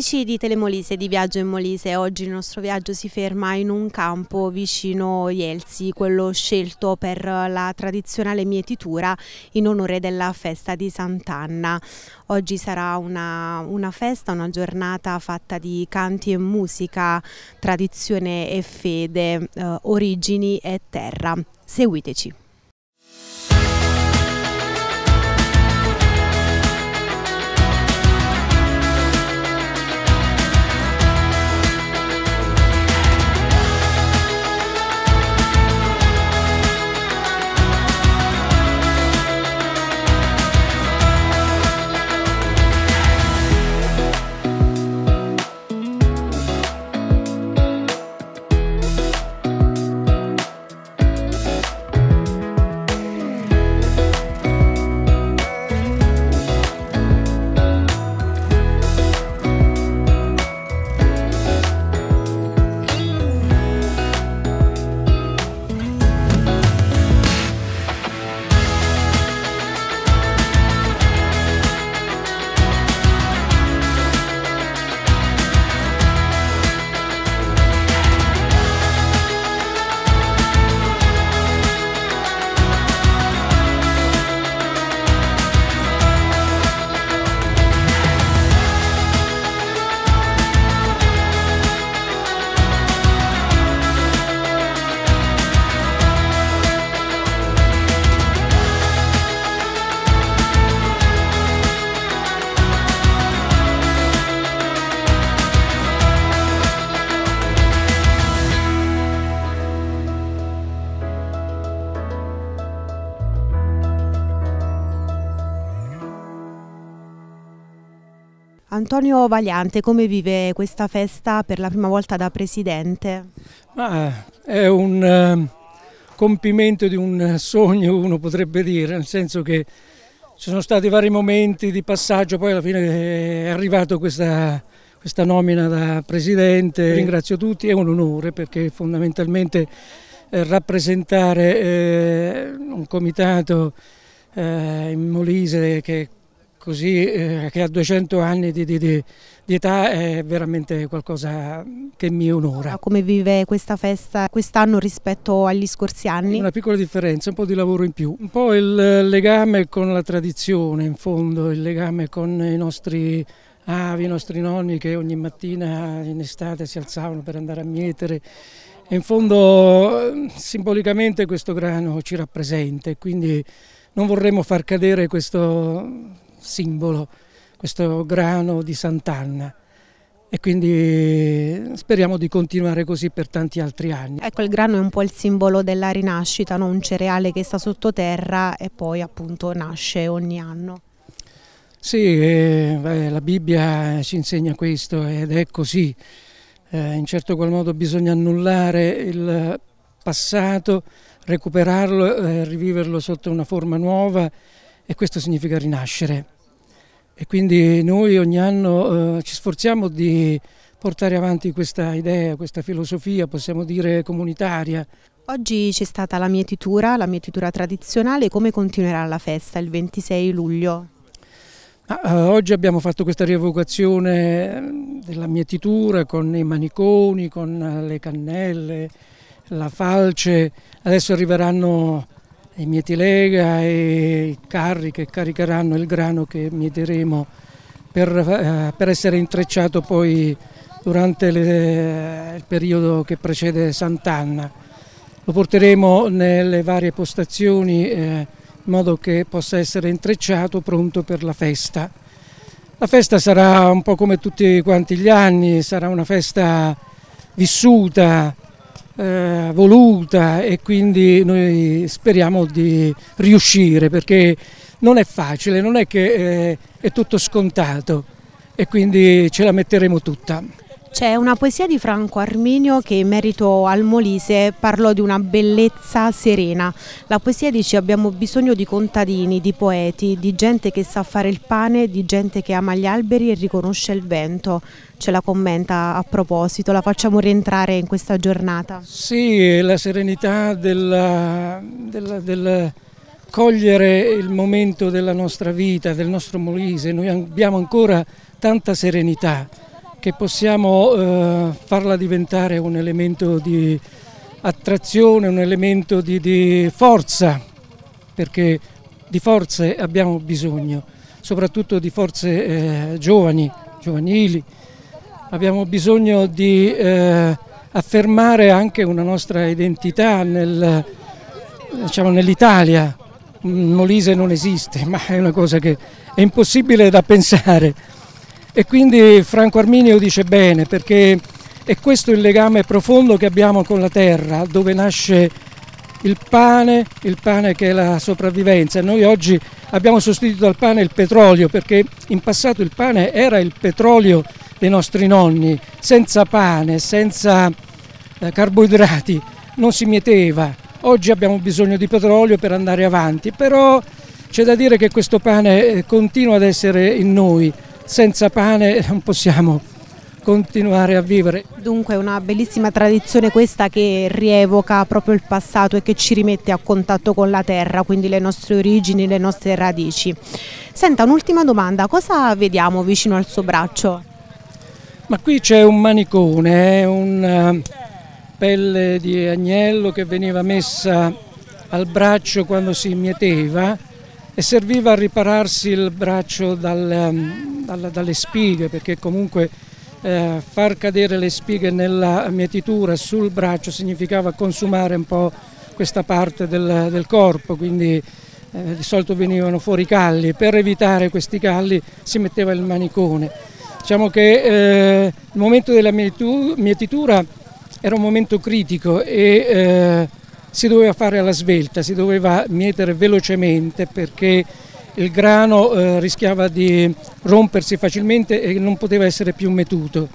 Amici di Telemolise, di Viaggio in Molise, oggi il nostro viaggio si ferma in un campo vicino Ielsi, quello scelto per la tradizionale mietitura in onore della festa di Sant'Anna. Oggi sarà una, una, festa, una giornata fatta di canti e musica, tradizione e fede, eh, origini e terra. Seguiteci. Antonio Valiante, come vive questa festa per la prima volta da presidente? Ma è un ehm, compimento di un sogno, uno potrebbe dire, nel senso che ci sono stati vari momenti di passaggio, poi alla fine è arrivata questa, questa nomina da presidente. Ringrazio tutti, è un onore perché fondamentalmente eh, rappresentare eh, un comitato eh, in Molise che è così eh, che ha 200 anni di, di, di, di, età è veramente qualcosa che mi onora. Ah, come vive questa festa quest'anno rispetto agli scorsi anni? Una piccola differenza, un po' di lavoro in più, un po' il eh, legame con la tradizione in fondo, il legame con i nostri avi, i nostri nonni che ogni mattina in estate si alzavano per andare a mietere in fondo eh, simbolicamente questo grano ci rappresenta e quindi non vorremmo far cadere questo, simbolo, questo grano di Sant'Anna e quindi eh, speriamo di continuare così per tanti altri anni. Ecco il grano è un po' il simbolo della rinascita, no? un cereale che sta sottoterra e poi appunto nasce ogni anno. Sì, eh, beh, la Bibbia eh, ci insegna questo ed è così, eh, in certo qual modo bisogna annullare il passato, recuperarlo, eh, riviverlo sotto una forma nuova e questo significa rinascere e quindi noi ogni anno eh, ci sforziamo di portare avanti questa idea, questa filosofia, possiamo dire comunitaria. Oggi c'è stata la mietitura, la mietitura tradizionale, come continuerà la festa il 26 luglio? Ah, oggi abbiamo fatto questa rievocazione mm, della mietitura con i maniconi, con eh, le cannelle, la falce, adesso arriveranno e mietilega e i carri che caricheranno il grano che mieteremo per, eh, per essere intrecciato poi durante le, il periodo che precede Sant'Anna. Lo porteremo nelle varie postazioni eh, in modo che possa essere intrecciato pronto per la festa. La festa sarà un po' come tutti quanti gli anni, sarà una festa vissuta, eh, voluta e quindi noi speriamo di riuscire perché non è facile, non è che eh, è tutto scontato e quindi ce la metteremo tutta. C'è una poesia di Franco Arminio che in merito al Molise parlò di una bellezza serena. La poesia dice abbiamo bisogno di contadini, di poeti, di gente che sa fare il pane, di gente che ama gli alberi e riconosce il vento. Ce la commenta a proposito, la facciamo rientrare in questa giornata. Sì, la serenità del cogliere il momento della nostra vita, del nostro Molise, noi abbiamo ancora tanta serenità che possiamo eh, farla diventare un elemento di attrazione, un elemento di, di forza, perché di forze abbiamo bisogno, soprattutto di forze eh, giovani, giovanili. Abbiamo bisogno di eh, affermare anche una nostra identità nel, diciamo, nell'Italia. Mm, Molise non esiste, ma è una cosa che è impossibile da pensare. E quindi Franco Arminio dice bene perché è questo il legame profondo che abbiamo con la terra, dove nasce il pane, il pane che è la sopravvivenza. Noi oggi abbiamo sostituito al pane il petrolio perché in passato il pane era il petrolio dei nostri nonni, senza pane, senza eh, carboidrati, non si mieteva. Oggi abbiamo bisogno di petrolio per andare avanti, però c'è da dire che questo pane eh, continua ad essere in noi senza pane non possiamo continuare a vivere. Dunque una bellissima tradizione questa che rievoca proprio il passato e che ci rimette a contatto con la terra, quindi le nostre origini, le nostre radici. Senta, un'ultima domanda, cosa vediamo vicino al suo braccio? Ma qui c'è un manicone, eh, una eh, pelle di agnello che veniva messa al braccio quando si mieteva e serviva a ripararsi il braccio dal, ehm, dal, dalle spighe perché comunque eh, far cadere le spighe nella mietitura sul braccio significava consumare un po' questa parte del, del corpo, quindi eh, di solito venivano fuori i calli, per evitare questi calli si metteva il manicone. Diciamo che eh, il momento della mietitura era un momento critico e eh, si doveva fare alla svelta, si doveva mietere velocemente perché il grano eh, rischiava di rompersi facilmente e non poteva essere più metuto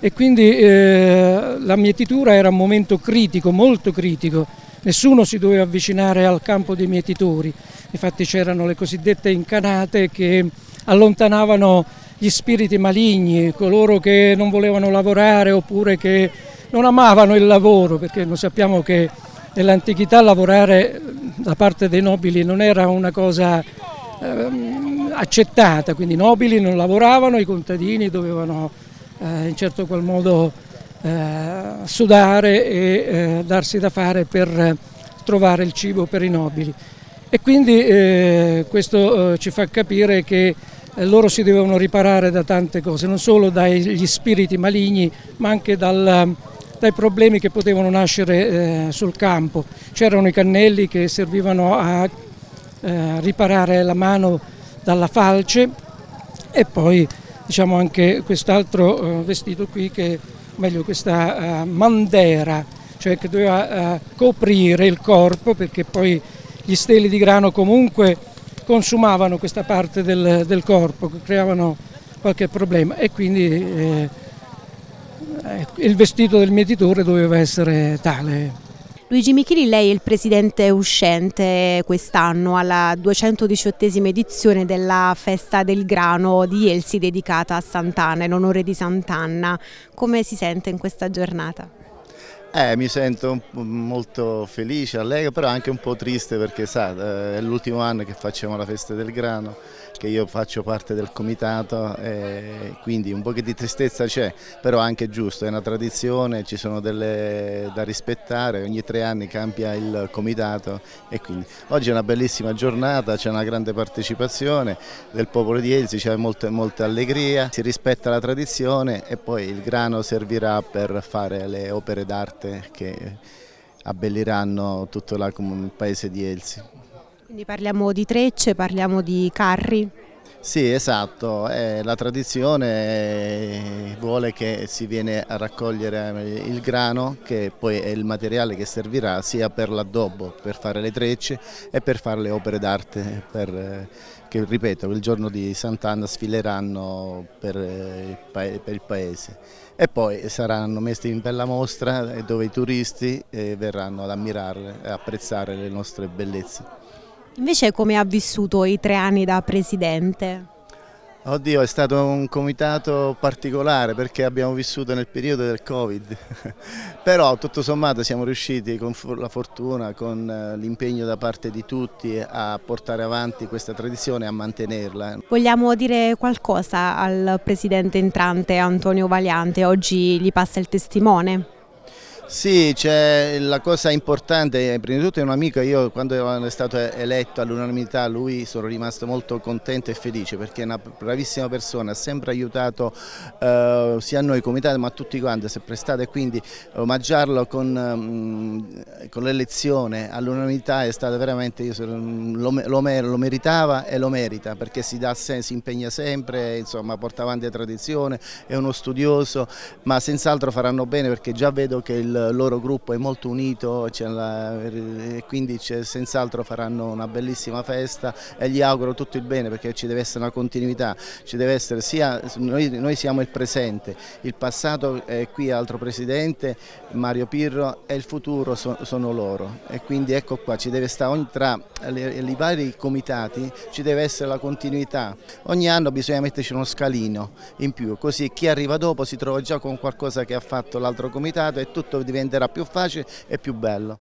e quindi eh, la mietitura era un momento critico, molto critico, nessuno si doveva avvicinare al campo dei mietitori, infatti c'erano le cosiddette incanate che allontanavano gli spiriti maligni, coloro che non volevano lavorare oppure che non amavano il lavoro, perché noi sappiamo che Nell'antichità lavorare da parte dei nobili non era una cosa ehm, accettata, quindi i nobili non lavoravano, i contadini dovevano eh, in certo qual modo eh, sudare e eh, darsi da fare per trovare il cibo per i nobili. E quindi eh, questo eh, ci fa capire che eh, loro si devono riparare da tante cose, non solo dagli spiriti maligni ma anche dal dai problemi che potevano nascere eh, sul campo. C'erano i cannelli che servivano a eh, riparare la mano dalla falce e poi diciamo, anche quest'altro eh, vestito qui che meglio questa eh, mandera, cioè che doveva eh, coprire il corpo perché poi gli steli di grano comunque consumavano questa parte del, del corpo, creavano qualche problema e quindi eh, Ecco, il vestito del mietitore doveva essere tale. Luigi Michili, lei è il presidente uscente quest'anno alla 218 edizione della Festa del Grano di Elsi dedicata a Sant'Anna, in onore di Sant'Anna. Come si sente in questa giornata? Eh, mi sento molto felice, allegro, però anche un po' triste perché sa, eh, è l'ultimo anno che facciamo la festa del grano, che io faccio parte del comitato, quindi un po' di tristezza c'è, però anche giusto, è una tradizione, ci sono delle da rispettare, ogni tre anni cambia il comitato e quindi oggi è una bellissima giornata, c'è una grande partecipazione del popolo di Elsi, c'è molta, molta allegria, si rispetta la tradizione e poi il grano servirà per fare le opere d'arte carte che abbelliranno tutto il paese di Elsi. Quindi parliamo di trecce, parliamo di carri? Sì, esatto, eh, la tradizione eh, vuole che si viene a raccogliere eh, il grano che poi è il materiale che servirà sia per l'addobbo, per fare le trecce e per fare le opere d'arte per, eh, che ripeto il giorno di Sant'Anna sfileranno per il paese e poi saranno messi in bella mostra dove i turisti verranno ad ammirarle e apprezzare le nostre bellezze. Invece come ha vissuto i tre anni da presidente? Oddio, è stato un comitato particolare perché abbiamo vissuto nel periodo del Covid, però tutto sommato siamo riusciti con la fortuna, con eh, l'impegno da parte di tutti a portare avanti questa tradizione e a mantenerla. Vogliamo dire qualcosa al presidente entrante Antonio Valiante, oggi gli passa il testimone? Sì, cioè, la cosa importante, eh, prima di tutto è un amico, io quando è stato eletto all'unanimità lui sono rimasto molto contento e felice perché è una bravissima persona, ha sempre aiutato eh, sia noi comitato ma tutti quanti, sempre stato e quindi omaggiarlo con, mm, con l'elezione all'unanimità è stato veramente, sono, lo, lo, lo, meritava e lo merita perché si, dà, si impegna sempre, insomma porta avanti la tradizione, è uno studioso ma senz'altro faranno bene perché già vedo che il loro gruppo è molto unito e quindi senz'altro faranno una bellissima festa e gli auguro tutto il bene perché ci deve essere una continuità, ci deve essere sia, noi, noi siamo il presente, il passato è qui altro presidente Mario Pirro e il futuro so, sono loro e quindi ecco qua ci deve stare tra i vari comitati ci deve essere la continuità, ogni anno bisogna metterci uno scalino in più così chi arriva dopo si trova già con qualcosa che ha fatto l'altro comitato e tutto diventerà più facile e più bello.